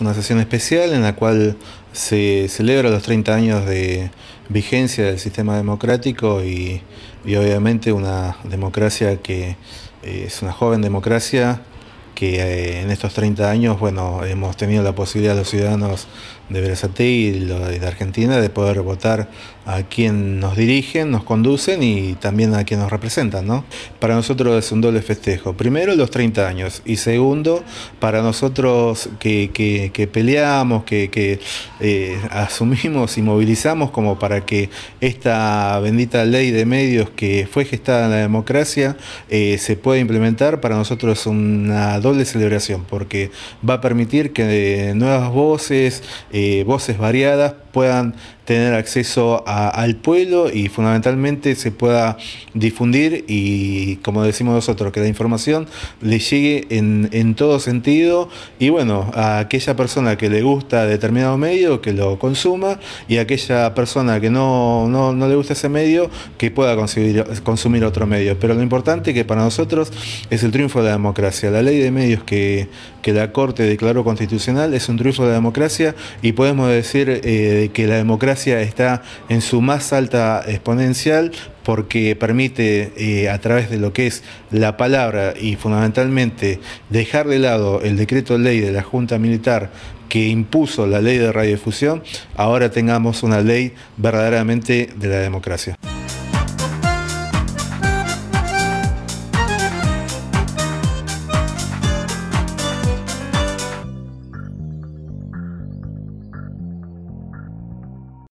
una sesión especial en la cual se celebra los 30 años de vigencia del sistema democrático y obviamente una democracia que eh, es una joven democracia que eh, en estos 30 años, bueno, hemos tenido la posibilidad los ciudadanos de Venezuela y de Argentina de poder votar a quien nos dirigen, nos conducen y también a quien nos representan, Para nosotros es un doble festejo. Primero, los 30 años y segundo, para nosotros que, peleamos, que, eh, asumimos y movilizamos como para que esta bendita ley de medios que fue gestada en la democracia eh, se pueda implementar, para nosotros es una doble celebración, porque va a permitir que eh, nuevas voces, eh, voces variadas, puedan tener acceso al pueblo y fundamentalmente se pueda difundir y, como decimos nosotros, que la información le llegue en, todo sentido y, bueno, a aquella persona que le gusta determinado medio, que lo consuma y a aquella persona que no, le gusta ese medio, que pueda consumir otro medio. Pero lo importante que para nosotros es el triunfo de la democracia. La ley de medios que, la Corte declaró constitucional es un triunfo de la democracia y podemos decir eh, que la democracia está en su más alta exponencial porque permite eh, a través de lo que es la palabra y fundamentalmente dejar de lado el decreto ley de la Junta Militar que impuso la ley de radiodifusión, ahora tengamos una ley verdaderamente de la democracia.